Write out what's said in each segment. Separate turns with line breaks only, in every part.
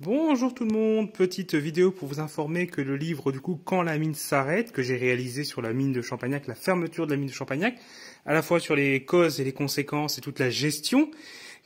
Bonjour tout le monde, petite vidéo pour vous informer que le livre du coup Quand la mine s'arrête, que j'ai réalisé sur la mine de Champagnac, la fermeture de la mine de Champagnac, à la fois sur les causes et les conséquences et toute la gestion,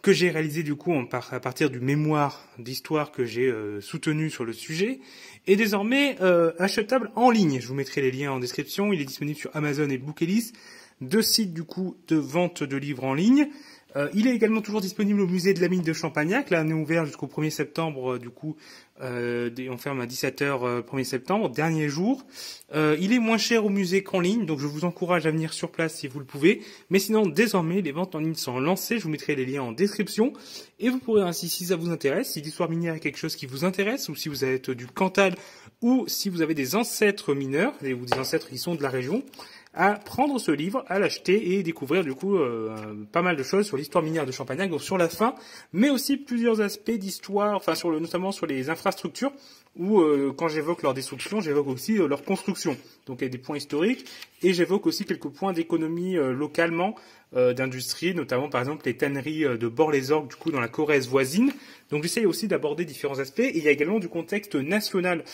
que j'ai réalisé du coup à partir du mémoire d'histoire que j'ai euh, soutenu sur le sujet, est désormais euh, achetable en ligne. Je vous mettrai les liens en description, il est disponible sur Amazon et Book-Ellis deux sites du coup de vente de livres en ligne. Euh, il est également toujours disponible au musée de la mine de Champagnac. Là, on est ouvert jusqu'au 1er septembre, euh, du coup, euh, on ferme à 17h euh, 1er septembre, dernier jour. il est moins cher au musée qu'en ligne, donc je vous encourage à venir sur place si vous le pouvez. Mais sinon, désormais, les ventes en ligne sont lancées. Je vous mettrai les liens en description. Et vous pourrez ainsi, si ça vous intéresse, si l'histoire minière est quelque chose qui vous intéresse, ou si vous êtes du Cantal, ou si vous avez des ancêtres mineurs, ou des ancêtres qui sont de la région, à prendre ce livre, à l'acheter et découvrir du coup euh, pas mal de choses sur l'histoire minière de Champagnac, donc sur la fin, mais aussi plusieurs aspects d'histoire, enfin sur le, notamment sur les infrastructures, où euh, quand j'évoque leur destruction, j'évoque aussi euh, leur construction. Donc il y a des points historiques et j'évoque aussi quelques points d'économie localement, d'industrie, notamment par exemple les tanneries de Bord-les-Orgues du coup dans la Corrèze voisine. Donc j'essaye aussi d'aborder différents aspects. Et il y a également du contexte national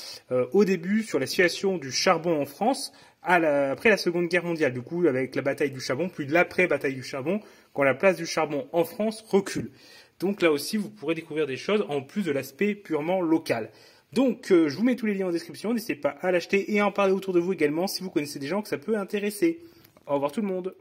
au début sur la situation du charbon en France après la Seconde Guerre mondiale, du coup avec la bataille du charbon, puis l'après-bataille du charbon, quand la place du charbon en France recule. Donc là aussi, vous pourrez découvrir des choses en plus de l'aspect purement local. Donc, euh, je vous mets tous les liens en description. N'hésitez pas à l'acheter et à en parler autour de vous également si vous connaissez des gens que ça peut intéresser. Au revoir tout le monde.